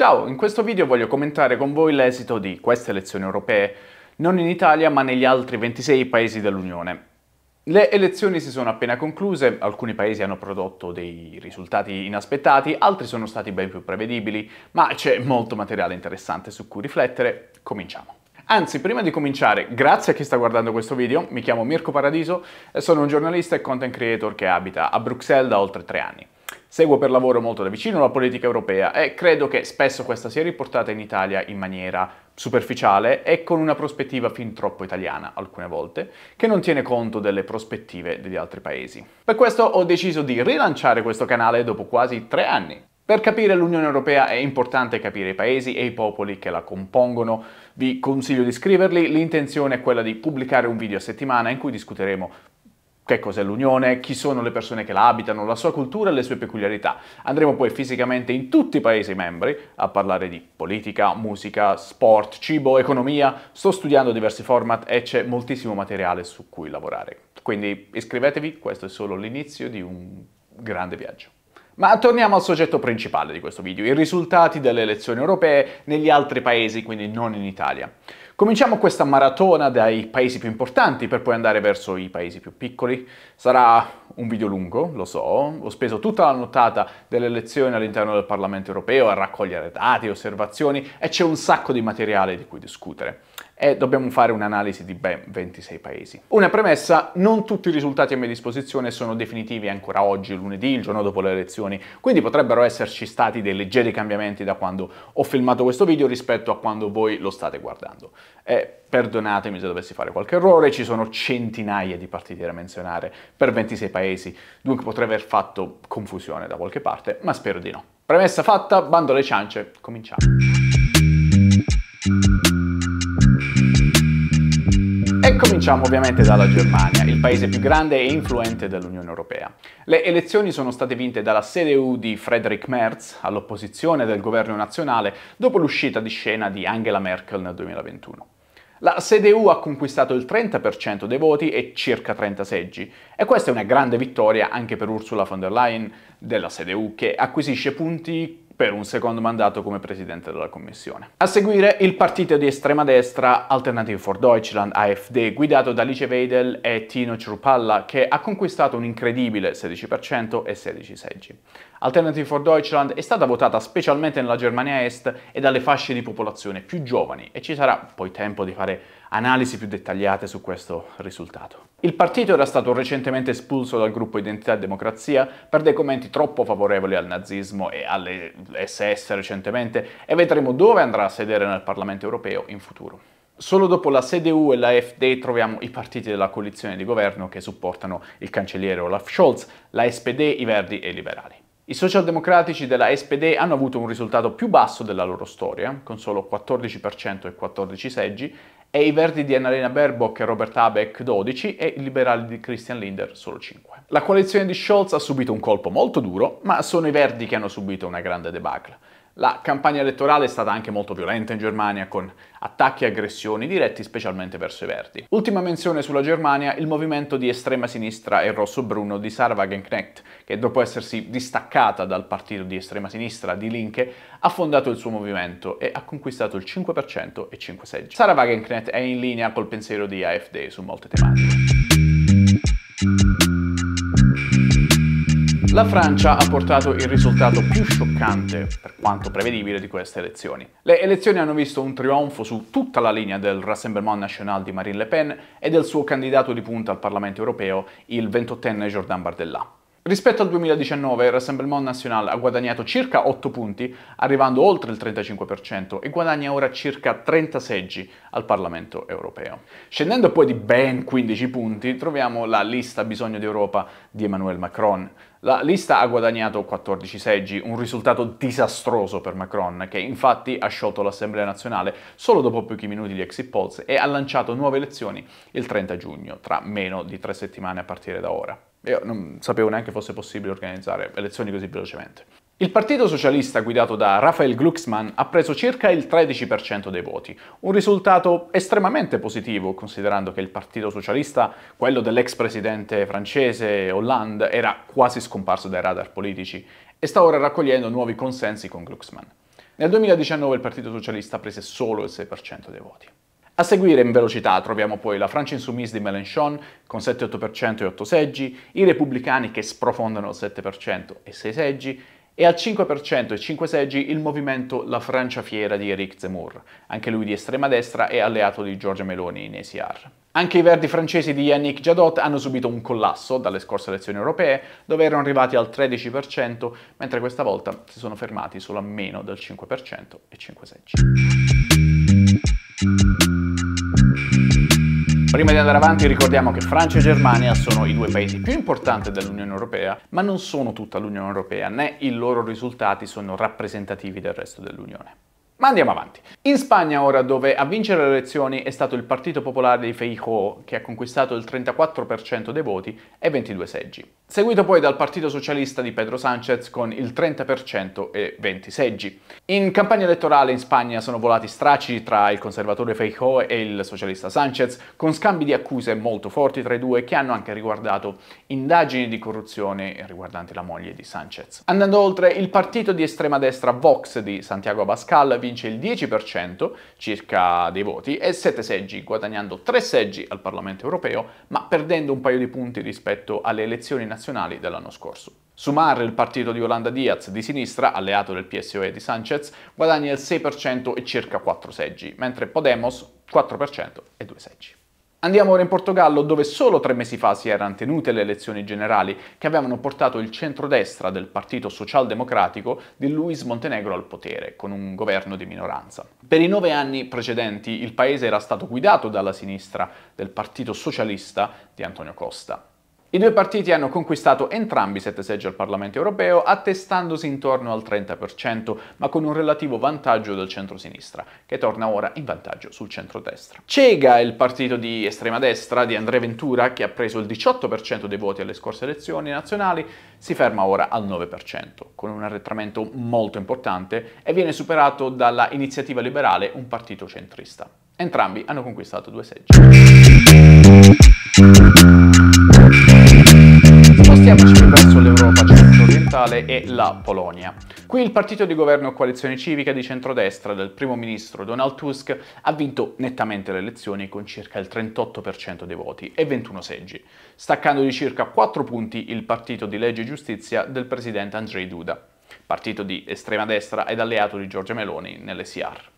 Ciao, in questo video voglio commentare con voi l'esito di queste elezioni europee, non in Italia ma negli altri 26 paesi dell'Unione. Le elezioni si sono appena concluse, alcuni paesi hanno prodotto dei risultati inaspettati, altri sono stati ben più prevedibili, ma c'è molto materiale interessante su cui riflettere. Cominciamo. Anzi, prima di cominciare, grazie a chi sta guardando questo video, mi chiamo Mirko Paradiso e sono un giornalista e content creator che abita a Bruxelles da oltre tre anni. Seguo per lavoro molto da vicino la politica europea e credo che spesso questa sia riportata in Italia in maniera superficiale e con una prospettiva fin troppo italiana alcune volte, che non tiene conto delle prospettive degli altri paesi. Per questo ho deciso di rilanciare questo canale dopo quasi tre anni. Per capire l'Unione Europea è importante capire i paesi e i popoli che la compongono. Vi consiglio di iscriverli, l'intenzione è quella di pubblicare un video a settimana in cui discuteremo che cos'è l'Unione, chi sono le persone che la abitano, la sua cultura e le sue peculiarità. Andremo poi fisicamente in tutti i paesi membri a parlare di politica, musica, sport, cibo, economia. Sto studiando diversi format e c'è moltissimo materiale su cui lavorare. Quindi iscrivetevi, questo è solo l'inizio di un grande viaggio. Ma torniamo al soggetto principale di questo video, i risultati delle elezioni europee negli altri paesi, quindi non in Italia. Cominciamo questa maratona dai paesi più importanti per poi andare verso i paesi più piccoli. Sarà un video lungo, lo so, ho speso tutta la nottata delle elezioni all'interno del Parlamento europeo a raccogliere dati, osservazioni e c'è un sacco di materiale di cui discutere e dobbiamo fare un'analisi di ben 26 paesi. Una premessa, non tutti i risultati a mia disposizione sono definitivi ancora oggi, lunedì, il giorno dopo le elezioni, quindi potrebbero esserci stati dei leggeri cambiamenti da quando ho filmato questo video rispetto a quando voi lo state guardando. E perdonatemi se dovessi fare qualche errore, ci sono centinaia di partiti da menzionare per 26 paesi, dunque potrei aver fatto confusione da qualche parte, ma spero di no. Premessa fatta, bando alle ciance, cominciamo. E cominciamo ovviamente dalla Germania, il paese più grande e influente dell'Unione Europea. Le elezioni sono state vinte dalla CDU di Friedrich Merz all'opposizione del governo nazionale dopo l'uscita di scena di Angela Merkel nel 2021. La CDU ha conquistato il 30% dei voti e circa 30 seggi, e questa è una grande vittoria anche per Ursula von der Leyen della CDU che acquisisce punti per un secondo mandato come presidente della commissione. A seguire il partito di estrema destra Alternative for Deutschland, AfD, guidato da Alice Weidel e Tino Ciurpalla, che ha conquistato un incredibile 16% e 16 seggi. Alternative for Deutschland è stata votata specialmente nella Germania Est e dalle fasce di popolazione più giovani e ci sarà poi tempo di fare analisi più dettagliate su questo risultato. Il partito era stato recentemente espulso dal gruppo Identità e Democrazia per dei commenti troppo favorevoli al nazismo e alle SS recentemente e vedremo dove andrà a sedere nel Parlamento europeo in futuro. Solo dopo la CDU e la FD troviamo i partiti della coalizione di governo che supportano il cancelliere Olaf Scholz, la SPD, i Verdi e i Liberali. I socialdemocratici della SPD hanno avuto un risultato più basso della loro storia, con solo 14% e 14 seggi, e i verdi di Annalena Baerbock e Robert Habeck 12 e i liberali di Christian Linder solo 5. La coalizione di Scholz ha subito un colpo molto duro, ma sono i verdi che hanno subito una grande debacle. La campagna elettorale è stata anche molto violenta in Germania, con attacchi e aggressioni diretti specialmente verso i Verdi. Ultima menzione sulla Germania, il movimento di estrema sinistra e rosso-bruno di Sarah Wagenknecht, che dopo essersi distaccata dal partito di estrema sinistra di Linke, ha fondato il suo movimento e ha conquistato il 5% e 5 seggi. Sarah Wagenknecht è in linea col pensiero di AfD su molte tematiche. La Francia ha portato il risultato più scioccante, per quanto prevedibile, di queste elezioni. Le elezioni hanno visto un trionfo su tutta la linea del Rassemblement National di Marine Le Pen e del suo candidato di punta al Parlamento europeo, il 28enne Jordan Bardella. Rispetto al 2019 il Rassemblement National ha guadagnato circa 8 punti, arrivando oltre il 35% e guadagna ora circa 30 seggi al Parlamento europeo. Scendendo poi di ben 15 punti troviamo la lista Bisogno d'Europa di Emmanuel Macron, la lista ha guadagnato 14 seggi, un risultato disastroso per Macron, che infatti ha sciolto l'Assemblea nazionale solo dopo pochi minuti di exit polls e ha lanciato nuove elezioni il 30 giugno, tra meno di tre settimane a partire da ora. Io non sapevo neanche fosse possibile organizzare elezioni così velocemente. Il Partito Socialista guidato da Raphael Glucksmann ha preso circa il 13% dei voti, un risultato estremamente positivo considerando che il Partito Socialista, quello dell'ex presidente francese Hollande, era quasi scomparso dai radar politici e sta ora raccogliendo nuovi consensi con Glucksmann. Nel 2019 il Partito Socialista prese solo il 6% dei voti. A seguire in velocità troviamo poi la Francia Insoumise di Mélenchon con 7-8% e 8 seggi, i Repubblicani che sprofondano il 7% e 6 seggi, e al 5% e 5 seggi il movimento La Francia Fiera di Eric Zemmour, anche lui di estrema destra e alleato di Giorgia Meloni in ECR. Anche i verdi francesi di Yannick Jadot hanno subito un collasso dalle scorse elezioni europee, dove erano arrivati al 13%, mentre questa volta si sono fermati solo a meno del 5% e 5 seggi. Prima di andare avanti ricordiamo che Francia e Germania sono i due paesi più importanti dell'Unione Europea, ma non sono tutta l'Unione Europea, né i loro risultati sono rappresentativi del resto dell'Unione. Ma andiamo avanti. In Spagna ora, dove a vincere le elezioni è stato il Partito Popolare di Feijóo, che ha conquistato il 34% dei voti e 22 seggi. Seguito poi dal Partito Socialista di Pedro Sánchez con il 30% e 20 seggi. In campagna elettorale in Spagna sono volati stracci tra il conservatore Feijóo e il socialista Sánchez, con scambi di accuse molto forti tra i due che hanno anche riguardato indagini di corruzione riguardanti la moglie di Sánchez. Andando oltre, il partito di estrema destra Vox di Santiago Abascal vince il 10% circa dei voti e 7 seggi, guadagnando 3 seggi al Parlamento europeo, ma perdendo un paio di punti rispetto alle elezioni nazionali dell'anno scorso. Sumar, il partito di Olanda Diaz di sinistra, alleato del PSOE di Sanchez, guadagna il 6% e circa 4 seggi, mentre Podemos 4% e 2 seggi. Andiamo ora in Portogallo dove solo tre mesi fa si erano tenute le elezioni generali che avevano portato il centrodestra del Partito Socialdemocratico di Luis Montenegro al potere, con un governo di minoranza. Per i nove anni precedenti il paese era stato guidato dalla sinistra del Partito Socialista di Antonio Costa. I due partiti hanno conquistato entrambi sette seggi al Parlamento europeo, attestandosi intorno al 30%, ma con un relativo vantaggio del centro-sinistra, che torna ora in vantaggio sul centro-destra. Cega il partito di estrema destra di André Ventura, che ha preso il 18% dei voti alle scorse elezioni nazionali, si ferma ora al 9%, con un arretramento molto importante, e viene superato dalla Iniziativa Liberale, un partito centrista. Entrambi hanno conquistato due seggi spostiamoci verso l'Europa centro-orientale e la Polonia. Qui il partito di governo coalizione civica di centrodestra del primo ministro Donald Tusk ha vinto nettamente le elezioni con circa il 38% dei voti e 21 seggi, staccando di circa 4 punti il partito di legge e giustizia del presidente Andrzej Duda, partito di estrema destra ed alleato di Giorgia Meloni nelle SIAR.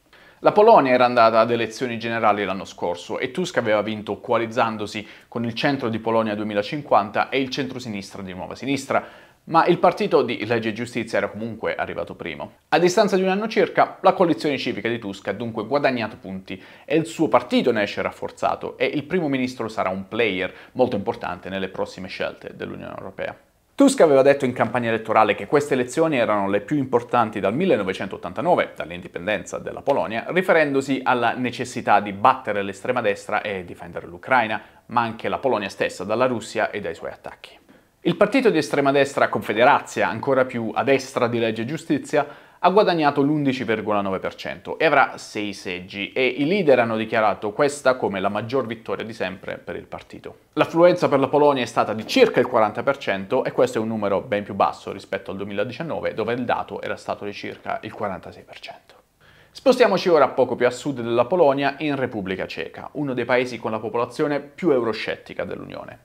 La Polonia era andata ad elezioni generali l'anno scorso e Tusk aveva vinto coalizzandosi con il centro di Polonia 2050 e il centro-sinistra di Nuova Sinistra, ma il partito di Legge e Giustizia era comunque arrivato primo. A distanza di un anno circa, la coalizione civica di Tusk ha dunque guadagnato punti e il suo partito ne esce rafforzato e il primo ministro sarà un player molto importante nelle prossime scelte dell'Unione Europea. Tusk aveva detto in campagna elettorale che queste elezioni erano le più importanti dal 1989, dall'indipendenza della Polonia, riferendosi alla necessità di battere l'estrema destra e difendere l'Ucraina, ma anche la Polonia stessa dalla Russia e dai suoi attacchi. Il partito di estrema destra Confederazia, ancora più a destra di legge e giustizia, ha guadagnato l'11,9% e avrà 6 seggi e i leader hanno dichiarato questa come la maggior vittoria di sempre per il partito. L'affluenza per la Polonia è stata di circa il 40% e questo è un numero ben più basso rispetto al 2019 dove il dato era stato di circa il 46%. Spostiamoci ora poco più a sud della Polonia in Repubblica Ceca, uno dei paesi con la popolazione più euroscettica dell'Unione.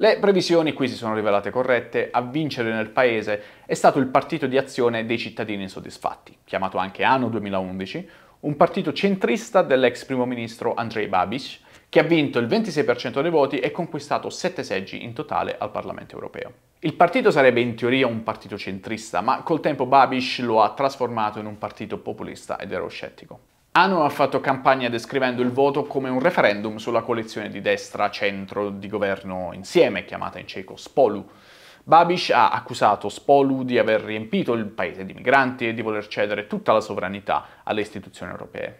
Le previsioni qui si sono rivelate corrette, a vincere nel paese è stato il partito di azione dei cittadini insoddisfatti, chiamato anche Anno 2011, un partito centrista dell'ex primo ministro Andrei Babic, che ha vinto il 26% dei voti e conquistato 7 seggi in totale al Parlamento europeo. Il partito sarebbe in teoria un partito centrista, ma col tempo Babic lo ha trasformato in un partito populista ed euroscettico. Ano ha fatto campagna descrivendo il voto come un referendum sulla coalizione di destra-centro di governo insieme, chiamata in cieco Spolu. Babiš ha accusato Spolu di aver riempito il paese di migranti e di voler cedere tutta la sovranità alle istituzioni europee.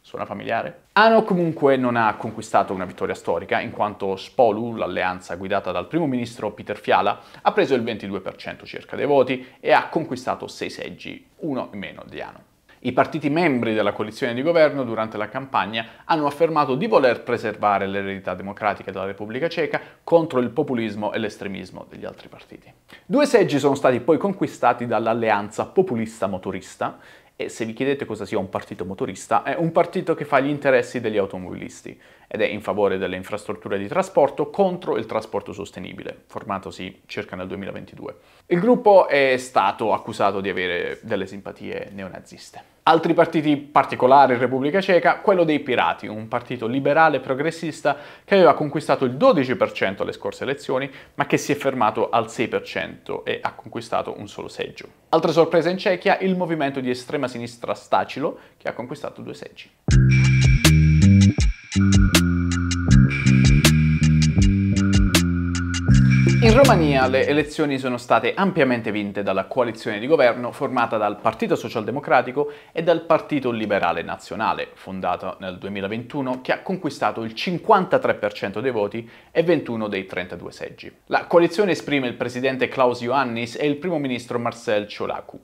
Suona familiare? Ano comunque non ha conquistato una vittoria storica, in quanto Spolu, l'alleanza guidata dal primo ministro Peter Fiala, ha preso il 22% circa dei voti e ha conquistato 6 seggi, uno in meno di Ano. I partiti membri della coalizione di governo durante la campagna hanno affermato di voler preservare l'eredità democratica della Repubblica Ceca contro il populismo e l'estremismo degli altri partiti. Due seggi sono stati poi conquistati dall'alleanza populista-motorista e se vi chiedete cosa sia un partito motorista, è un partito che fa gli interessi degli automobilisti ed è in favore delle infrastrutture di trasporto contro il trasporto sostenibile, formatosi circa nel 2022. Il gruppo è stato accusato di avere delle simpatie neonaziste. Altri partiti particolari in Repubblica Ceca, quello dei Pirati, un partito liberale progressista che aveva conquistato il 12% alle scorse elezioni, ma che si è fermato al 6% e ha conquistato un solo seggio. Altra sorpresa in Cechia, il movimento di estrema sinistra Stacilo, che ha conquistato due seggi. In Romania le elezioni sono state ampiamente vinte dalla coalizione di governo formata dal Partito Socialdemocratico e dal Partito Liberale Nazionale, fondato nel 2021, che ha conquistato il 53% dei voti e 21 dei 32 seggi. La coalizione esprime il presidente Klaus Ioannis e il primo ministro Marcel Ciolacu.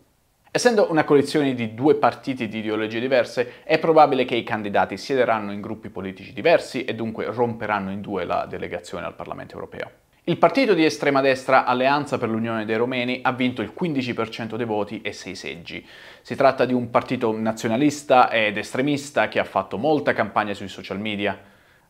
Essendo una coalizione di due partiti di ideologie diverse, è probabile che i candidati siederanno in gruppi politici diversi e dunque romperanno in due la delegazione al Parlamento europeo. Il partito di estrema destra Alleanza per l'Unione dei Romeni ha vinto il 15% dei voti e 6 seggi. Si tratta di un partito nazionalista ed estremista che ha fatto molta campagna sui social media.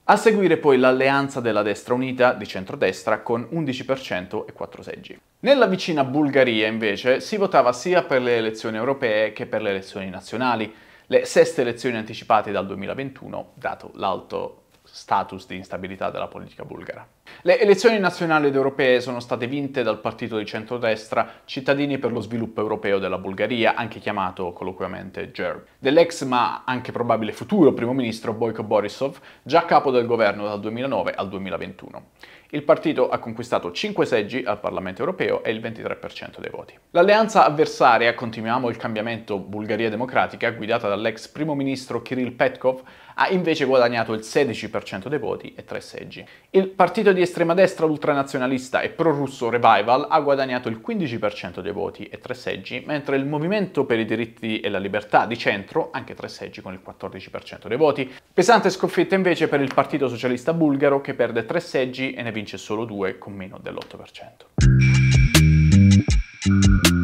A seguire poi l'alleanza della destra unita di centrodestra con 11% e 4 seggi. Nella vicina Bulgaria invece si votava sia per le elezioni europee che per le elezioni nazionali, le seste elezioni anticipate dal 2021, dato l'alto status di instabilità della politica bulgara. Le elezioni nazionali ed europee sono state vinte dal partito di centrodestra Cittadini per lo sviluppo europeo della Bulgaria, anche chiamato colloquiamente GERB, dell'ex ma anche probabile futuro primo ministro Boyko Borisov, già capo del governo dal 2009 al 2021. Il partito ha conquistato 5 seggi al Parlamento europeo e il 23% dei voti. L'alleanza avversaria Continuiamo il cambiamento Bulgaria democratica, guidata dall'ex primo ministro Kirill Petkov, ha invece guadagnato il 16% dei voti e 3 seggi. Il partito di estrema destra ultranazionalista e prorusso Revival ha guadagnato il 15% dei voti e 3 seggi, mentre il Movimento per i diritti e la libertà di centro, anche 3 seggi con il 14% dei voti. Pesante sconfitta invece per il Partito Socialista Bulgaro che perde 3 seggi e ne vince solo 2 con meno dell'8%.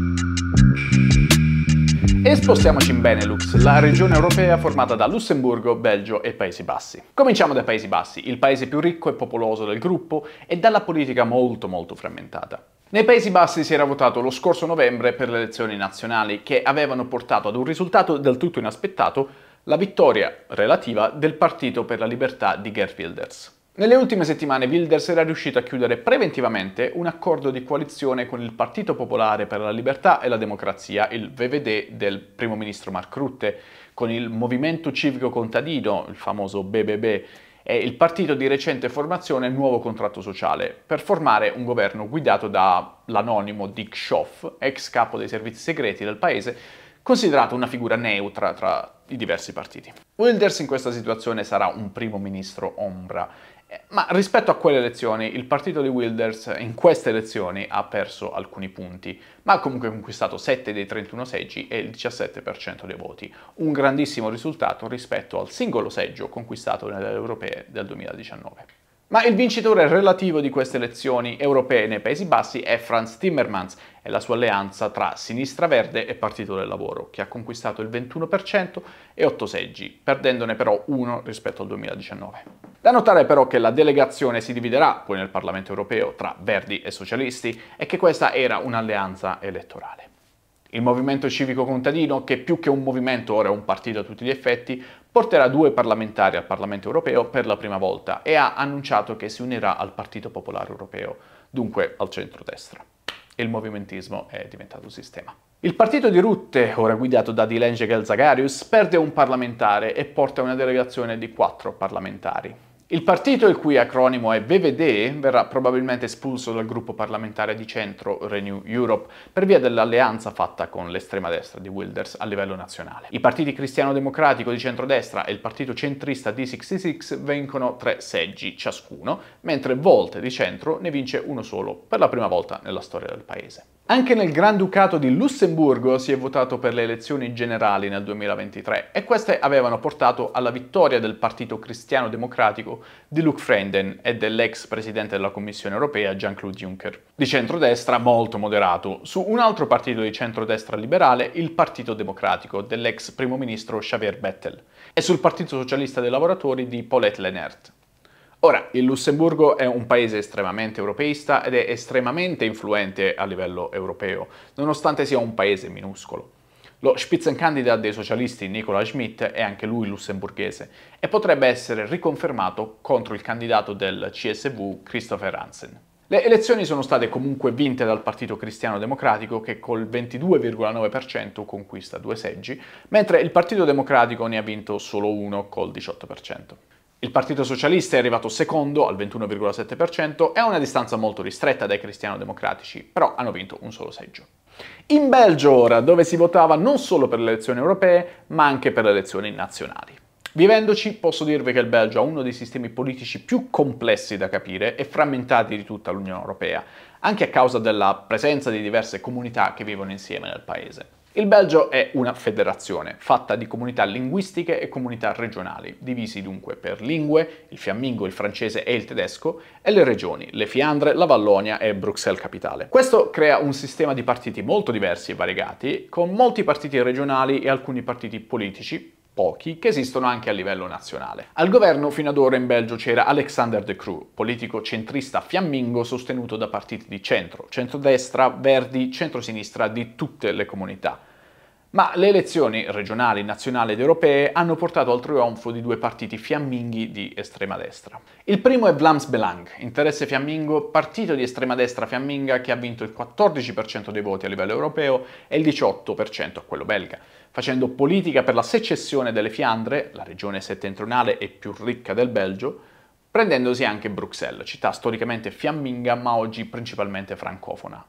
E spostiamoci in Benelux, la regione europea formata da Lussemburgo, Belgio e Paesi Bassi. Cominciamo dai Paesi Bassi, il paese più ricco e popoloso del gruppo e dalla politica molto molto frammentata. Nei Paesi Bassi si era votato lo scorso novembre per le elezioni nazionali che avevano portato ad un risultato del tutto inaspettato, la vittoria relativa del Partito per la Libertà di Gerd Wilders. Nelle ultime settimane Wilders era riuscito a chiudere preventivamente un accordo di coalizione con il Partito Popolare per la Libertà e la Democrazia, il VVD del primo ministro Mark Rutte, con il Movimento Civico Contadino, il famoso BBB, e il partito di recente formazione Nuovo Contratto Sociale, per formare un governo guidato dall'anonimo Dick Schoff, ex capo dei servizi segreti del paese, considerato una figura neutra tra i diversi partiti. Wilders in questa situazione sarà un primo ministro ombra eh, ma rispetto a quelle elezioni, il partito di Wilders in queste elezioni ha perso alcuni punti, ma ha comunque conquistato 7 dei 31 seggi e il 17% dei voti, un grandissimo risultato rispetto al singolo seggio conquistato nelle europee del 2019. Ma il vincitore relativo di queste elezioni europee nei Paesi Bassi è Franz Timmermans, è la sua alleanza tra Sinistra Verde e Partito del Lavoro, che ha conquistato il 21% e 8 seggi, perdendone però uno rispetto al 2019. Da notare però che la delegazione si dividerà poi nel Parlamento europeo tra Verdi e Socialisti e che questa era un'alleanza elettorale. Il movimento civico contadino, che più che un movimento ora è un partito a tutti gli effetti, porterà due parlamentari al Parlamento europeo per la prima volta e ha annunciato che si unirà al Partito Popolare Europeo, dunque al centro-destra e il movimentismo è diventato un sistema. Il partito di Rutte, ora guidato da Dilenje Gelzagarius, perde un parlamentare e porta una delegazione di quattro parlamentari. Il partito, il cui acronimo è BVD, verrà probabilmente espulso dal gruppo parlamentare di centro Renew Europe per via dell'alleanza fatta con l'estrema destra di Wilders a livello nazionale. I partiti cristiano-democratico di centrodestra e il partito centrista D66 vincono tre seggi ciascuno, mentre Volte di centro ne vince uno solo per la prima volta nella storia del paese. Anche nel Granducato di Lussemburgo si è votato per le elezioni generali nel 2023 e queste avevano portato alla vittoria del Partito Cristiano Democratico di Luc Frenden e dell'ex presidente della Commissione europea Jean-Claude Juncker, di centrodestra molto moderato, su un altro partito di centrodestra liberale, il Partito Democratico dell'ex primo ministro Xavier Bettel, e sul Partito Socialista dei Lavoratori di Paulette Lenert. Ora, il Lussemburgo è un paese estremamente europeista ed è estremamente influente a livello europeo, nonostante sia un paese minuscolo. Lo spitzenkandidat dei socialisti Nicola Schmidt è anche lui lussemburghese e potrebbe essere riconfermato contro il candidato del CSV Christopher Hansen. Le elezioni sono state comunque vinte dal Partito Cristiano Democratico che col 22,9% conquista due seggi, mentre il Partito Democratico ne ha vinto solo uno col 18%. Il Partito Socialista è arrivato secondo al 21,7%, è a una distanza molto ristretta dai cristiano-democratici, però hanno vinto un solo seggio. In Belgio ora, dove si votava non solo per le elezioni europee, ma anche per le elezioni nazionali. Vivendoci posso dirvi che il Belgio ha uno dei sistemi politici più complessi da capire e frammentati di tutta l'Unione Europea, anche a causa della presenza di diverse comunità che vivono insieme nel paese. Il Belgio è una federazione, fatta di comunità linguistiche e comunità regionali, divisi dunque per lingue, il fiammingo, il francese e il tedesco, e le regioni, le Fiandre, la Vallonia e Bruxelles capitale. Questo crea un sistema di partiti molto diversi e variegati, con molti partiti regionali e alcuni partiti politici, pochi, che esistono anche a livello nazionale. Al governo fino ad ora in Belgio c'era Alexander De Croo, politico centrista fiammingo sostenuto da partiti di centro, centrodestra, verdi, centrosinistra di tutte le comunità ma le elezioni regionali, nazionali ed europee hanno portato al trionfo di due partiti fiamminghi di estrema destra. Il primo è Vlaams Belang, interesse fiammingo, partito di estrema destra fiamminga che ha vinto il 14% dei voti a livello europeo e il 18% a quello belga, facendo politica per la secessione delle Fiandre, la regione settentrionale e più ricca del Belgio, prendendosi anche Bruxelles, città storicamente fiamminga ma oggi principalmente francofona,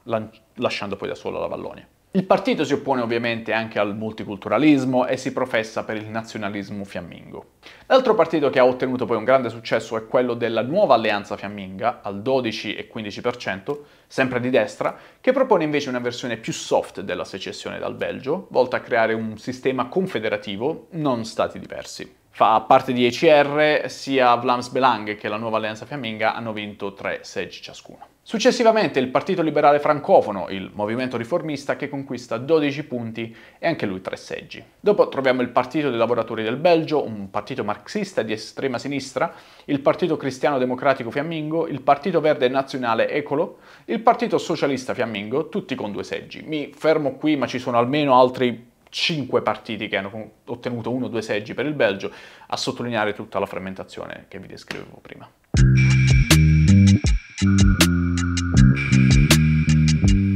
lasciando poi da sola la Vallonia. Il partito si oppone ovviamente anche al multiculturalismo e si professa per il nazionalismo fiammingo. L'altro partito che ha ottenuto poi un grande successo è quello della nuova alleanza fiamminga, al 12 e 15%, sempre di destra, che propone invece una versione più soft della secessione dal Belgio, volta a creare un sistema confederativo, non stati diversi. Fa parte di ECR, sia Vlaams Belang che la nuova alleanza fiamminga hanno vinto tre seggi ciascuno. Successivamente il Partito Liberale Francofono, il movimento riformista, che conquista 12 punti e anche lui 3 seggi. Dopo troviamo il Partito dei Lavoratori del Belgio, un partito marxista di estrema sinistra, il Partito Cristiano Democratico Fiammingo, il Partito Verde Nazionale Ecolo, il Partito Socialista Fiammingo, tutti con due seggi. Mi fermo qui, ma ci sono almeno altri 5 partiti che hanno ottenuto uno o due seggi per il Belgio, a sottolineare tutta la frammentazione che vi descrivevo prima. Mm-hmm.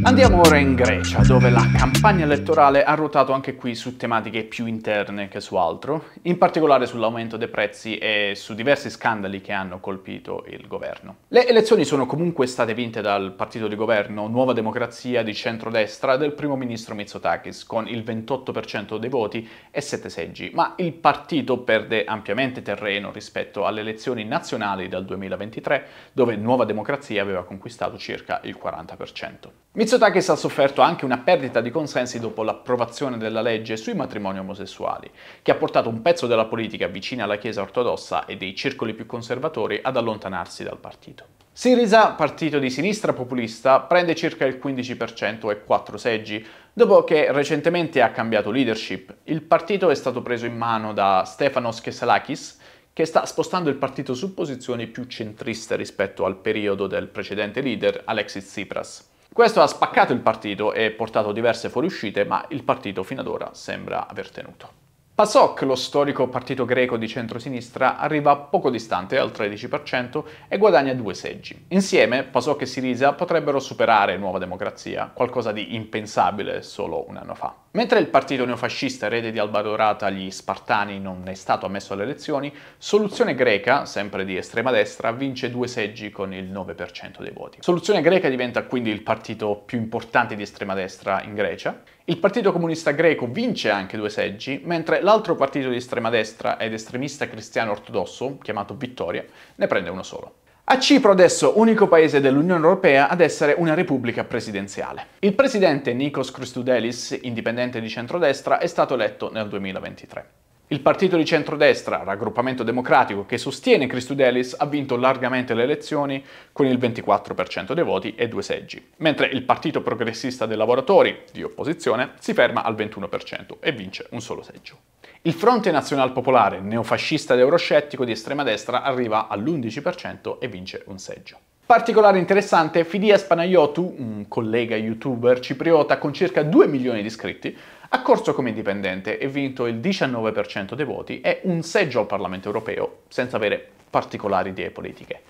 Andiamo ora in Grecia, dove la campagna elettorale ha ruotato anche qui su tematiche più interne che su altro, in particolare sull'aumento dei prezzi e su diversi scandali che hanno colpito il governo. Le elezioni sono comunque state vinte dal partito di governo Nuova Democrazia di centrodestra del primo ministro Mitsotakis, con il 28% dei voti e 7 seggi, ma il partito perde ampiamente terreno rispetto alle elezioni nazionali del 2023, dove Nuova Democrazia aveva conquistato circa il 40%. Mitsotakis che si è sofferto anche una perdita di consensi dopo l'approvazione della legge sui matrimoni omosessuali, che ha portato un pezzo della politica vicina alla Chiesa ortodossa e dei circoli più conservatori ad allontanarsi dal partito. Sirisa, partito di sinistra populista, prende circa il 15% e 4 seggi. Dopo che recentemente ha cambiato leadership, il partito è stato preso in mano da Stefanos Kessalakis, che sta spostando il partito su posizioni più centriste rispetto al periodo del precedente leader Alexis Tsipras. Questo ha spaccato il partito e portato diverse fuoriuscite, ma il partito fino ad ora sembra aver tenuto. PASOK, lo storico partito greco di centrosinistra, arriva poco distante al 13% e guadagna due seggi. Insieme, PASOK e Siriza potrebbero superare Nuova Democrazia, qualcosa di impensabile solo un anno fa. Mentre il partito neofascista erede di Alba Dorata, agli Spartani, non è stato ammesso alle elezioni, Soluzione Greca, sempre di estrema destra, vince due seggi con il 9% dei voti. Soluzione Greca diventa quindi il partito più importante di estrema destra in Grecia il Partito Comunista Greco vince anche due seggi, mentre l'altro partito di estrema destra ed estremista cristiano ortodosso, chiamato Vittoria, ne prende uno solo. A Cipro adesso, unico paese dell'Unione Europea ad essere una repubblica presidenziale. Il presidente Nikos Christoudelis, indipendente di centrodestra, è stato eletto nel 2023. Il partito di centrodestra, raggruppamento democratico che sostiene Christoudelis, ha vinto largamente le elezioni con il 24% dei voti e due seggi, mentre il partito progressista dei lavoratori, di opposizione, si ferma al 21% e vince un solo seggio. Il Fronte Nazional Popolare, neofascista ed euroscettico di estrema destra, arriva all'11% e vince un seggio. Particolare interessante, Fidias Panayotu, un collega youtuber cipriota con circa 2 milioni di iscritti, ha corso come indipendente e vinto il 19% dei voti e un seggio al Parlamento europeo senza avere particolari idee politiche.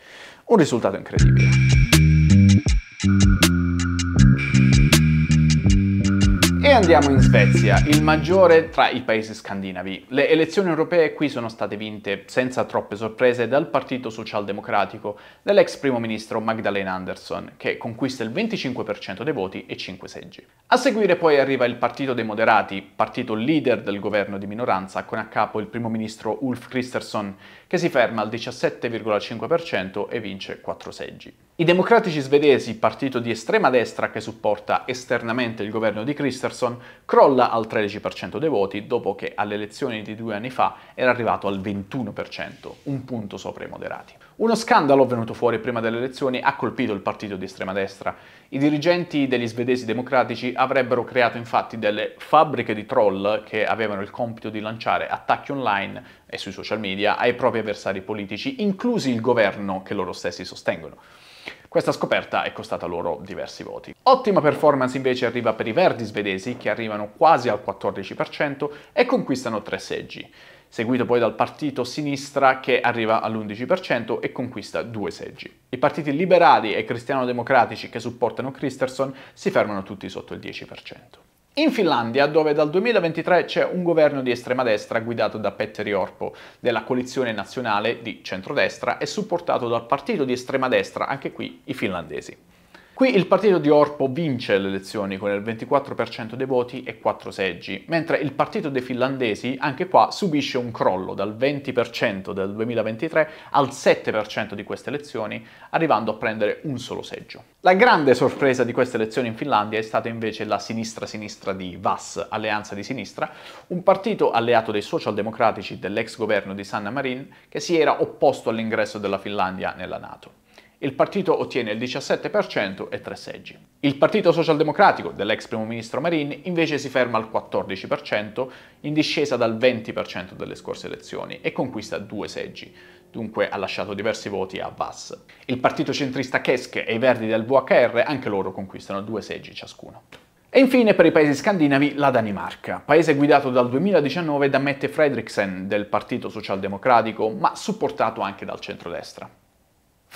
Un risultato incredibile. andiamo in Svezia, il maggiore tra i paesi scandinavi. Le elezioni europee qui sono state vinte senza troppe sorprese dal Partito Socialdemocratico dell'ex primo ministro Magdalena Andersson, che conquista il 25% dei voti e 5 seggi. A seguire poi arriva il Partito dei Moderati, partito leader del governo di minoranza con a capo il primo ministro Ulf Christensen, che si ferma al 17,5% e vince 4 seggi. I democratici svedesi, partito di estrema destra che supporta esternamente il governo di Christerson, crolla al 13% dei voti dopo che alle elezioni di due anni fa era arrivato al 21%, un punto sopra i moderati. Uno scandalo venuto fuori prima delle elezioni ha colpito il partito di estrema destra. I dirigenti degli svedesi democratici avrebbero creato infatti delle fabbriche di troll che avevano il compito di lanciare attacchi online e sui social media ai propri avversari politici, inclusi il governo che loro stessi sostengono. Questa scoperta è costata loro diversi voti. Ottima performance invece arriva per i verdi svedesi che arrivano quasi al 14% e conquistano tre seggi seguito poi dal partito sinistra che arriva all'11% e conquista due seggi. I partiti liberali e cristiano-democratici che supportano Christerson si fermano tutti sotto il 10%. In Finlandia, dove dal 2023 c'è un governo di estrema destra guidato da Petteri Orpo, della coalizione nazionale di centrodestra e supportato dal partito di estrema destra, anche qui i finlandesi. Qui il partito di Orpo vince le elezioni con il 24% dei voti e 4 seggi, mentre il partito dei finlandesi anche qua subisce un crollo dal 20% del 2023 al 7% di queste elezioni, arrivando a prendere un solo seggio. La grande sorpresa di queste elezioni in Finlandia è stata invece la sinistra-sinistra di VAS, Alleanza di Sinistra, un partito alleato dei socialdemocratici dell'ex governo di Sanna Marin che si era opposto all'ingresso della Finlandia nella Nato il partito ottiene il 17% e 3 seggi. Il Partito Socialdemocratico dell'ex primo ministro Marin invece si ferma al 14%, in discesa dal 20% delle scorse elezioni, e conquista due seggi, dunque ha lasciato diversi voti a Vass. Il partito centrista Kesk e i Verdi del VHR anche loro conquistano due seggi ciascuno. E infine per i paesi scandinavi la Danimarca, paese guidato dal 2019 da Mette Fredriksen del Partito Socialdemocratico, ma supportato anche dal centrodestra.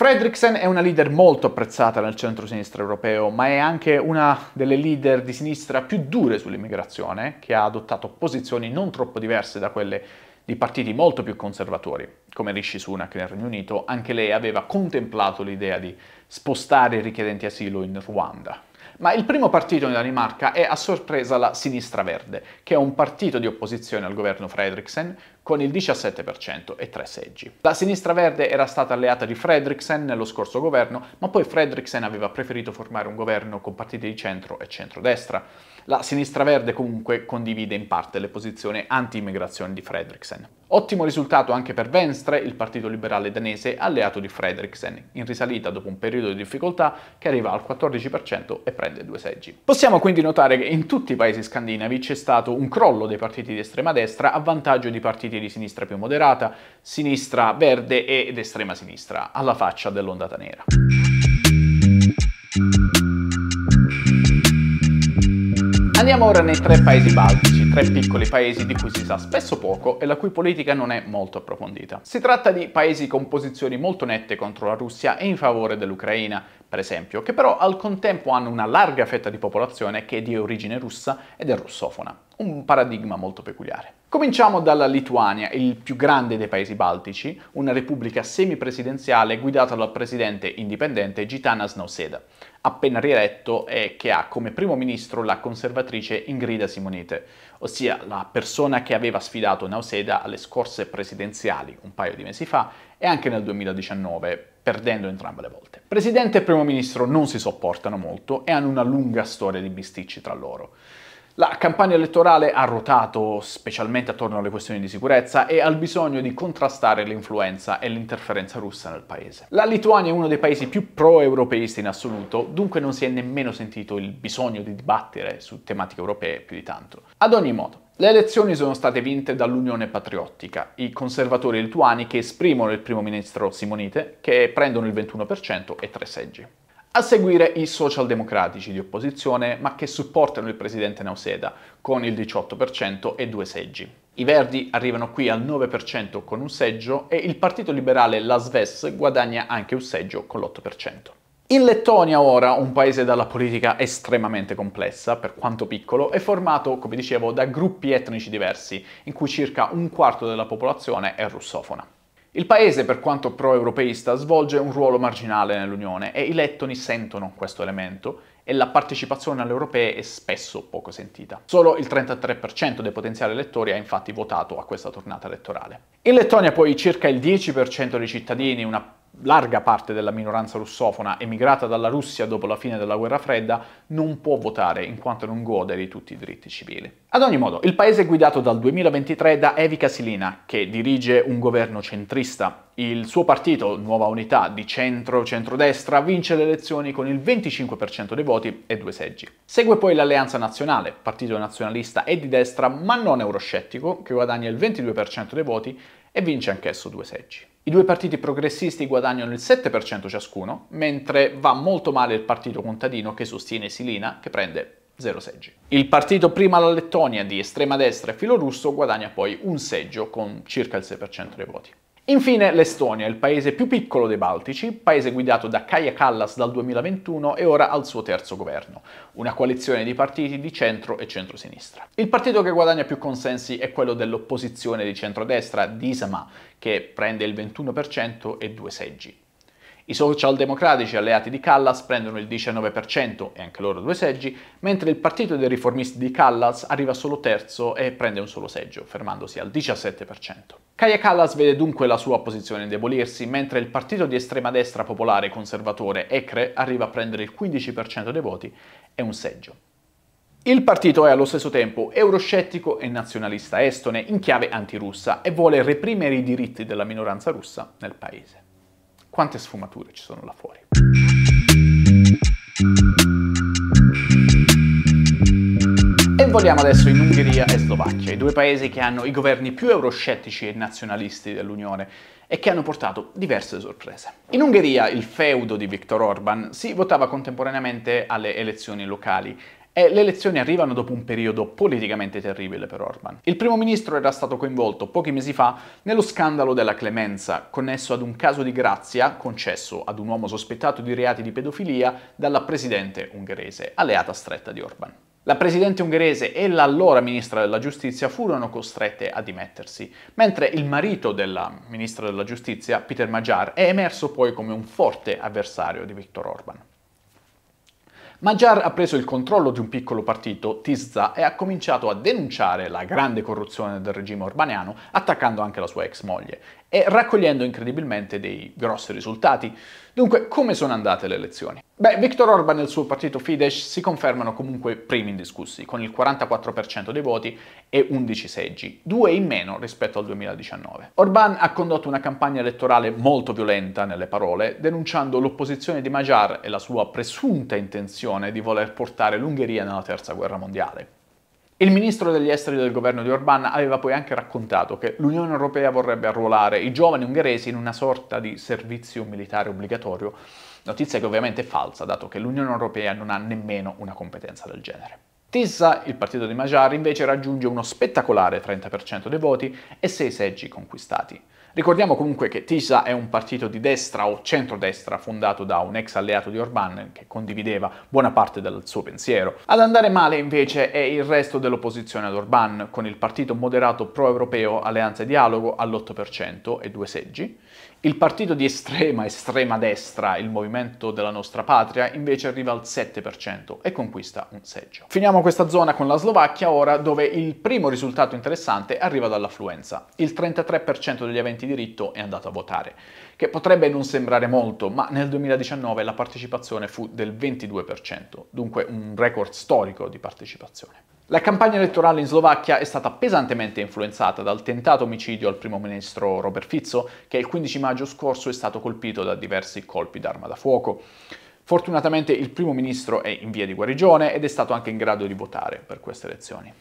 Fredriksen è una leader molto apprezzata nel centro-sinistra europeo, ma è anche una delle leader di sinistra più dure sull'immigrazione, che ha adottato posizioni non troppo diverse da quelle di partiti molto più conservatori, come Rishi Sunak nel Regno Unito, anche lei aveva contemplato l'idea di spostare i richiedenti asilo in Ruanda. Ma il primo partito in Danimarca è a sorpresa la Sinistra Verde, che è un partito di opposizione al governo Fredriksen con il 17% e tre seggi. La Sinistra Verde era stata alleata di Fredriksen nello scorso governo, ma poi Fredriksen aveva preferito formare un governo con partiti di centro e centrodestra. La Sinistra Verde comunque condivide in parte le posizioni anti-immigrazione di Fredriksen. Ottimo risultato anche per Venstre, il partito liberale danese alleato di Frederiksen, in risalita dopo un periodo di difficoltà che arriva al 14% e prende due seggi. Possiamo quindi notare che in tutti i paesi scandinavi c'è stato un crollo dei partiti di estrema destra a vantaggio di partiti di sinistra più moderata, sinistra verde ed estrema sinistra, alla faccia dell'ondata nera. Andiamo ora nei tre paesi baltici, tre piccoli paesi di cui si sa spesso poco e la cui politica non è molto approfondita. Si tratta di paesi con posizioni molto nette contro la Russia e in favore dell'Ucraina, per esempio, che però al contempo hanno una larga fetta di popolazione che è di origine russa ed è russofona. Un paradigma molto peculiare. Cominciamo dalla Lituania, il più grande dei paesi baltici, una repubblica semipresidenziale guidata dal presidente indipendente Gitanas Nauseda, appena rieletto e che ha come primo ministro la conservatrice Ingrida Simonite, ossia la persona che aveva sfidato Nauseda alle scorse presidenziali un paio di mesi fa e anche nel 2019, perdendo entrambe le volte. Presidente e primo ministro non si sopportano molto e hanno una lunga storia di bisticci tra loro. La campagna elettorale ha ruotato specialmente attorno alle questioni di sicurezza e al bisogno di contrastare l'influenza e l'interferenza russa nel paese. La Lituania è uno dei paesi più pro-europeisti in assoluto, dunque non si è nemmeno sentito il bisogno di dibattere su tematiche europee più di tanto. Ad ogni modo, le elezioni sono state vinte dall'Unione Patriottica, i conservatori lituani che esprimono il primo ministro Simonite, che prendono il 21% e tre seggi. A seguire i socialdemocratici di opposizione, ma che supportano il presidente Nauseda con il 18% e due seggi. I Verdi arrivano qui al 9% con un seggio e il Partito Liberale, la Sves, guadagna anche un seggio con l'8%. In Lettonia ora, un paese dalla politica estremamente complessa, per quanto piccolo, è formato, come dicevo, da gruppi etnici diversi, in cui circa un quarto della popolazione è russofona. Il paese, per quanto pro-europeista, svolge un ruolo marginale nell'Unione e i lettoni sentono questo elemento e la partecipazione alle europee è spesso poco sentita. Solo il 33% dei potenziali elettori ha infatti votato a questa tornata elettorale. In Lettonia poi circa il 10% dei cittadini, una larga parte della minoranza russofona emigrata dalla Russia dopo la fine della guerra fredda non può votare in quanto non gode di tutti i diritti civili. Ad ogni modo, il paese è guidato dal 2023 da Evika Silina, che dirige un governo centrista. Il suo partito, Nuova Unità di centro-centrodestra, vince le elezioni con il 25% dei voti e due seggi. Segue poi l'Alleanza Nazionale, partito nazionalista e di destra ma non euroscettico, che guadagna il 22% dei voti e vince anch'esso due seggi. I due partiti progressisti guadagnano il 7% ciascuno, mentre va molto male il partito contadino che sostiene Silina, che prende zero seggi. Il partito prima la Lettonia di estrema destra e filorusso guadagna poi un seggio con circa il 6% dei voti. Infine l'Estonia, il paese più piccolo dei Baltici, paese guidato da Kaja Kallas dal 2021 e ora al suo terzo governo, una coalizione di partiti di centro e centrosinistra. Il partito che guadagna più consensi è quello dell'opposizione di centrodestra, Disama, che prende il 21% e due seggi. I socialdemocratici alleati di Callas prendono il 19% e anche loro due seggi, mentre il partito dei riformisti di Callas arriva solo terzo e prende un solo seggio, fermandosi al 17%. Kaya Callas vede dunque la sua posizione indebolirsi, mentre il partito di estrema destra popolare conservatore ECRE arriva a prendere il 15% dei voti e un seggio. Il partito è allo stesso tempo euroscettico e nazionalista estone in chiave antirussa e vuole reprimere i diritti della minoranza russa nel paese quante sfumature ci sono là fuori. E voliamo adesso in Ungheria e Slovacchia, i due paesi che hanno i governi più euroscettici e nazionalisti dell'Unione e che hanno portato diverse sorprese. In Ungheria il feudo di Viktor Orban si votava contemporaneamente alle elezioni locali e eh, le elezioni arrivano dopo un periodo politicamente terribile per Orban. Il primo ministro era stato coinvolto pochi mesi fa nello scandalo della clemenza, connesso ad un caso di grazia concesso ad un uomo sospettato di reati di pedofilia dalla presidente ungherese, alleata stretta di Orban. La presidente ungherese e l'allora ministra della giustizia furono costrette a dimettersi, mentre il marito della ministra della giustizia, Peter Magyar, è emerso poi come un forte avversario di Viktor Orban. Magyar ha preso il controllo di un piccolo partito, Tizza, e ha cominciato a denunciare la grande corruzione del regime orbaniano, attaccando anche la sua ex moglie e raccogliendo incredibilmente dei grossi risultati. Dunque, come sono andate le elezioni? Beh, Viktor Orban e il suo partito Fidesz si confermano comunque primi indiscussi, con il 44% dei voti e 11 seggi, due in meno rispetto al 2019. Orban ha condotto una campagna elettorale molto violenta nelle parole, denunciando l'opposizione di Magyar e la sua presunta intenzione di voler portare l'Ungheria nella terza guerra mondiale. Il ministro degli esteri del governo di Orbán aveva poi anche raccontato che l'Unione Europea vorrebbe arruolare i giovani ungheresi in una sorta di servizio militare obbligatorio, notizia che ovviamente è falsa, dato che l'Unione Europea non ha nemmeno una competenza del genere. Tissa, il partito di Magyar, invece raggiunge uno spettacolare 30% dei voti e 6 seggi conquistati. Ricordiamo comunque che TISA è un partito di destra o centrodestra fondato da un ex alleato di Orbán che condivideva buona parte del suo pensiero. Ad andare male invece è il resto dell'opposizione ad Orbán, con il partito moderato pro-europeo Alleanza e Dialogo all'8% e due seggi, il partito di estrema, estrema destra, il movimento della nostra patria, invece arriva al 7% e conquista un seggio. Finiamo questa zona con la Slovacchia ora, dove il primo risultato interessante arriva dall'affluenza. Il 33% degli aventi diritto è andato a votare, che potrebbe non sembrare molto, ma nel 2019 la partecipazione fu del 22%, dunque un record storico di partecipazione. La campagna elettorale in Slovacchia è stata pesantemente influenzata dal tentato omicidio al primo ministro Robert Fizzo, che il 15 maggio scorso è stato colpito da diversi colpi d'arma da fuoco. Fortunatamente il primo ministro è in via di guarigione ed è stato anche in grado di votare per queste elezioni.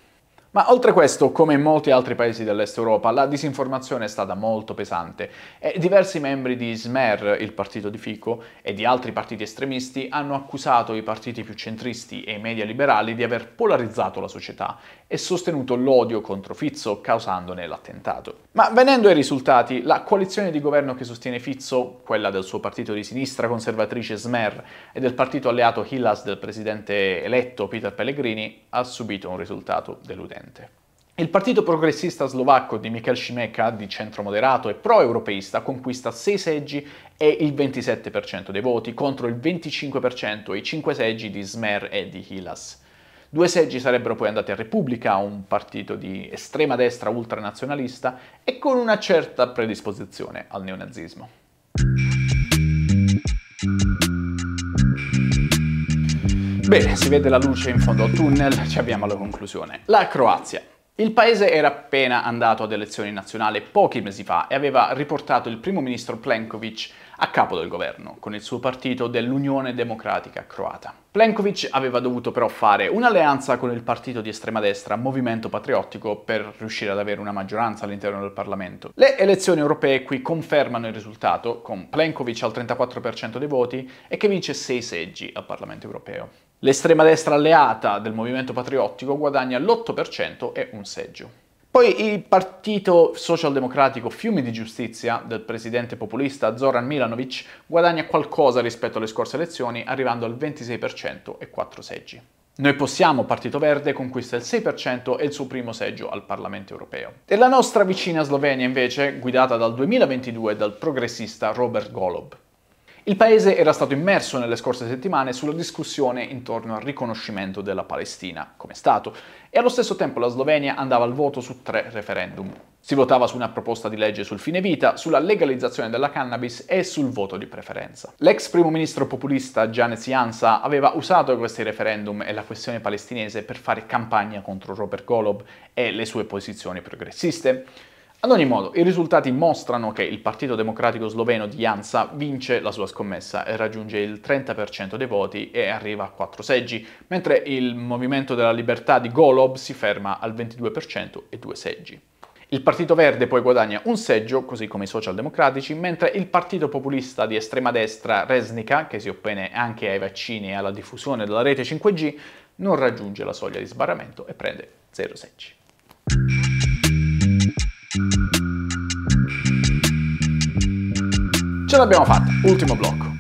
Ma oltre questo, come in molti altri paesi dell'Est Europa, la disinformazione è stata molto pesante e diversi membri di Smer, il partito di Fico, e di altri partiti estremisti hanno accusato i partiti più centristi e i media liberali di aver polarizzato la società e sostenuto l'odio contro Fizzo, causandone l'attentato. Ma venendo ai risultati, la coalizione di governo che sostiene Fizzo, quella del suo partito di sinistra conservatrice Smer e del partito alleato Hillas del presidente eletto Peter Pellegrini, ha subito un risultato deludente. Il partito progressista slovacco di Michel Šimeka, di centro moderato e pro-europeista, conquista 6 seggi e il 27% dei voti, contro il 25% e i 5 seggi di Smer e di Hilas. Due seggi sarebbero poi andati a Repubblica, un partito di estrema destra ultranazionalista e con una certa predisposizione al neonazismo. Bene, si vede la luce in fondo al tunnel, ci abbiamo alla conclusione. La Croazia. Il paese era appena andato ad elezioni nazionali pochi mesi fa e aveva riportato il primo ministro Plenković a capo del governo, con il suo partito dell'Unione Democratica Croata. Plenković aveva dovuto però fare un'alleanza con il partito di estrema destra Movimento Patriottico per riuscire ad avere una maggioranza all'interno del Parlamento. Le elezioni europee qui confermano il risultato, con Plenković al 34% dei voti e che vince 6 seggi al Parlamento europeo. L'estrema destra alleata del Movimento Patriottico guadagna l'8% e un seggio. Poi il partito socialdemocratico Fiumi di Giustizia del presidente populista Zoran Milanovic guadagna qualcosa rispetto alle scorse elezioni, arrivando al 26% e 4 seggi. Noi possiamo, Partito Verde, conquista il 6% e il suo primo seggio al Parlamento europeo. E la nostra vicina Slovenia, invece, guidata dal 2022 dal progressista Robert Golob. Il paese era stato immerso nelle scorse settimane sulla discussione intorno al riconoscimento della Palestina come Stato e allo stesso tempo la Slovenia andava al voto su tre referendum. Si votava su una proposta di legge sul fine vita, sulla legalizzazione della cannabis e sul voto di preferenza. L'ex primo ministro populista Janez Jansa aveva usato questi referendum e la questione palestinese per fare campagna contro Robert Golob e le sue posizioni progressiste. Ad ogni modo, i risultati mostrano che il Partito Democratico Sloveno di Jansa vince la sua scommessa e raggiunge il 30% dei voti e arriva a 4 seggi, mentre il Movimento della Libertà di Golob si ferma al 22% e 2 seggi. Il Partito Verde poi guadagna un seggio, così come i socialdemocratici, mentre il Partito Populista di estrema destra Resnica, che si oppone anche ai vaccini e alla diffusione della rete 5G, non raggiunge la soglia di sbarramento e prende 0 seggi. Ce l'abbiamo fatta, ultimo blocco.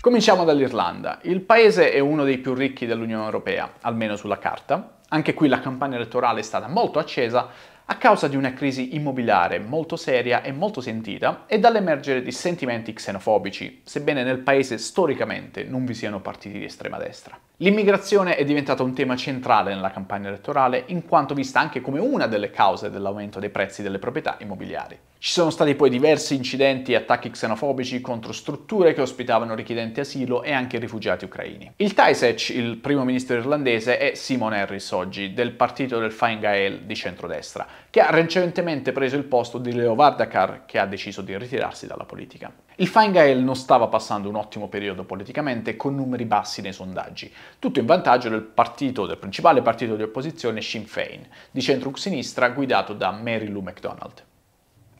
Cominciamo dall'Irlanda. Il paese è uno dei più ricchi dell'Unione Europea, almeno sulla carta. Anche qui la campagna elettorale è stata molto accesa a causa di una crisi immobiliare molto seria e molto sentita e dall'emergere di sentimenti xenofobici, sebbene nel paese storicamente non vi siano partiti di estrema destra. L'immigrazione è diventata un tema centrale nella campagna elettorale in quanto vista anche come una delle cause dell'aumento dei prezzi delle proprietà immobiliari. Ci sono stati poi diversi incidenti e attacchi xenofobici contro strutture che ospitavano richiedenti asilo e anche rifugiati ucraini. Il Taisec, il primo ministro irlandese, è Simon Harris oggi, del partito del Fine Gael di centrodestra, che ha recentemente preso il posto di Leo Vardakar, che ha deciso di ritirarsi dalla politica. Il Fine Gael non stava passando un ottimo periodo politicamente con numeri bassi nei sondaggi, tutto in vantaggio del partito, del principale partito di opposizione Sinn Féin, di centro-sinistra guidato da Mary Lou MacDonald.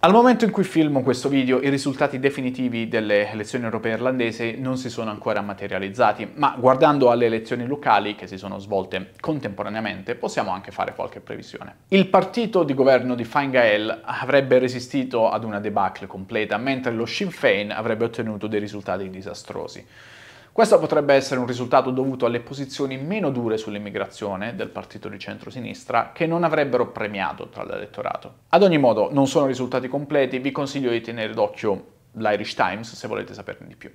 Al momento in cui filmo questo video i risultati definitivi delle elezioni europee irlandesi non si sono ancora materializzati, ma guardando alle elezioni locali che si sono svolte contemporaneamente possiamo anche fare qualche previsione. Il partito di governo di Fine Gael avrebbe resistito ad una debacle completa, mentre lo Sinn Féin avrebbe ottenuto dei risultati disastrosi. Questo potrebbe essere un risultato dovuto alle posizioni meno dure sull'immigrazione del partito di centrosinistra che non avrebbero premiato tra l'elettorato. Ad ogni modo, non sono risultati completi, vi consiglio di tenere d'occhio l'Irish Times se volete saperne di più.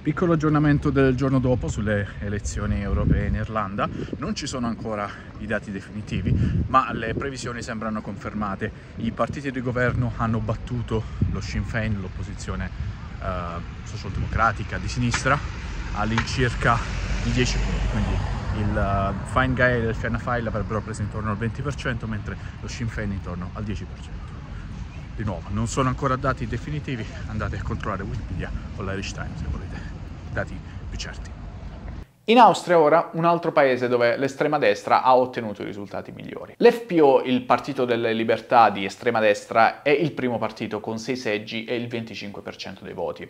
Piccolo aggiornamento del giorno dopo sulle elezioni europee in Irlanda, non ci sono ancora i dati definitivi, ma le previsioni sembrano confermate. I partiti di governo hanno battuto lo Sinn Féin, l'opposizione eh, socialdemocratica di sinistra, all'incirca di 10 punti quindi il eh, Fine Gael e il Fianna File avrebbero preso intorno al 20% mentre lo Sinn Féin intorno al 10% di nuovo non sono ancora dati definitivi andate a controllare Wikipedia o l'Irish Times se volete dati più certi in Austria ora un altro paese dove l'estrema destra ha ottenuto i risultati migliori. L'FPO, il Partito delle Libertà di estrema destra, è il primo partito con 6 seggi e il 25% dei voti.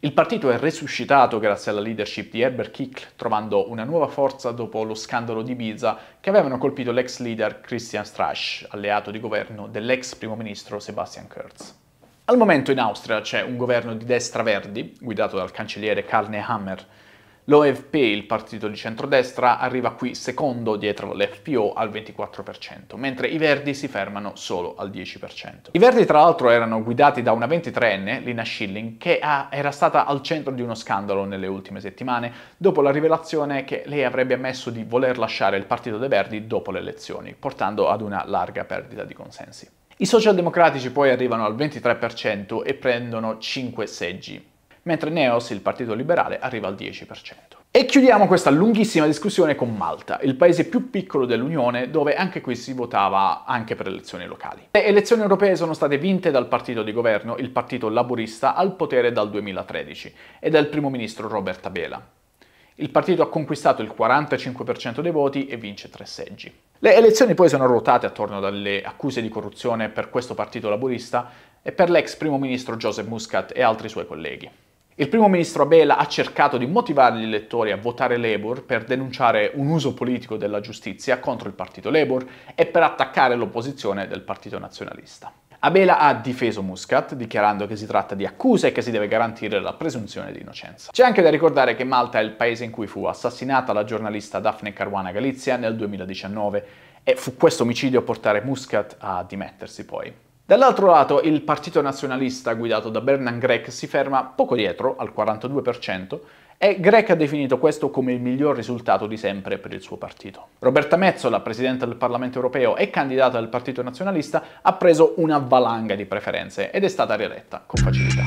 Il partito è resuscitato grazie alla leadership di Herbert Kickl, trovando una nuova forza dopo lo scandalo di Ibiza che avevano colpito l'ex leader Christian Strache, alleato di governo dell'ex primo ministro Sebastian Kurz. Al momento in Austria c'è un governo di destra verdi, guidato dal cancelliere Karl Nehammer, L'OFP, il partito di centrodestra, arriva qui secondo dietro l'FPO al 24%, mentre i Verdi si fermano solo al 10%. I Verdi tra l'altro erano guidati da una 23enne, Lina Schilling, che ha, era stata al centro di uno scandalo nelle ultime settimane, dopo la rivelazione che lei avrebbe ammesso di voler lasciare il partito dei Verdi dopo le elezioni, portando ad una larga perdita di consensi. I socialdemocratici poi arrivano al 23% e prendono 5 seggi mentre Neos, il partito liberale, arriva al 10%. E chiudiamo questa lunghissima discussione con Malta, il paese più piccolo dell'Unione, dove anche qui si votava anche per elezioni locali. Le elezioni europee sono state vinte dal partito di governo, il Partito Laburista, al potere dal 2013 e dal primo ministro Robert Abela. Il partito ha conquistato il 45% dei voti e vince tre seggi. Le elezioni poi sono ruotate attorno alle accuse di corruzione per questo partito laburista e per l'ex primo ministro Joseph Muscat e altri suoi colleghi. Il primo ministro Abela ha cercato di motivare gli elettori a votare Labour per denunciare un uso politico della giustizia contro il partito Labour e per attaccare l'opposizione del partito nazionalista. Abela ha difeso Muscat, dichiarando che si tratta di accuse e che si deve garantire la presunzione di innocenza. C'è anche da ricordare che Malta è il paese in cui fu assassinata la giornalista Daphne Caruana Galizia nel 2019 e fu questo omicidio a portare Muscat a dimettersi poi. Dall'altro lato il partito nazionalista guidato da Bernan Grek si ferma poco dietro, al 42%, e Grek ha definito questo come il miglior risultato di sempre per il suo partito. Roberta Mezzola, presidente del Parlamento europeo e candidata del Partito Nazionalista, ha preso una valanga di preferenze ed è stata rieletta con facilità.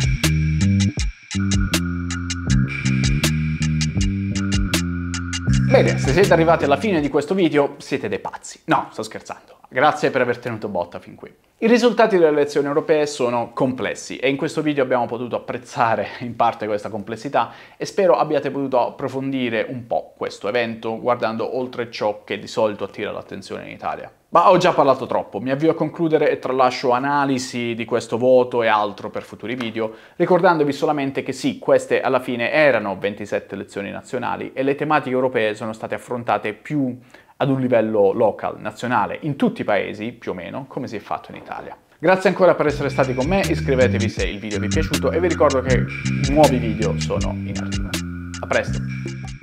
Bene, se siete arrivati alla fine di questo video siete dei pazzi. No, sto scherzando. Grazie per aver tenuto botta fin qui. I risultati delle elezioni europee sono complessi e in questo video abbiamo potuto apprezzare in parte questa complessità e spero abbiate potuto approfondire un po' questo evento guardando oltre ciò che di solito attira l'attenzione in Italia. Ma ho già parlato troppo, mi avvio a concludere e tralascio analisi di questo voto e altro per futuri video, ricordandovi solamente che sì, queste alla fine erano 27 elezioni nazionali e le tematiche europee sono state affrontate più ad un livello local, nazionale, in tutti i paesi, più o meno, come si è fatto in Italia. Grazie ancora per essere stati con me, iscrivetevi se il video vi è piaciuto e vi ricordo che nuovi video sono in arrivo. A presto!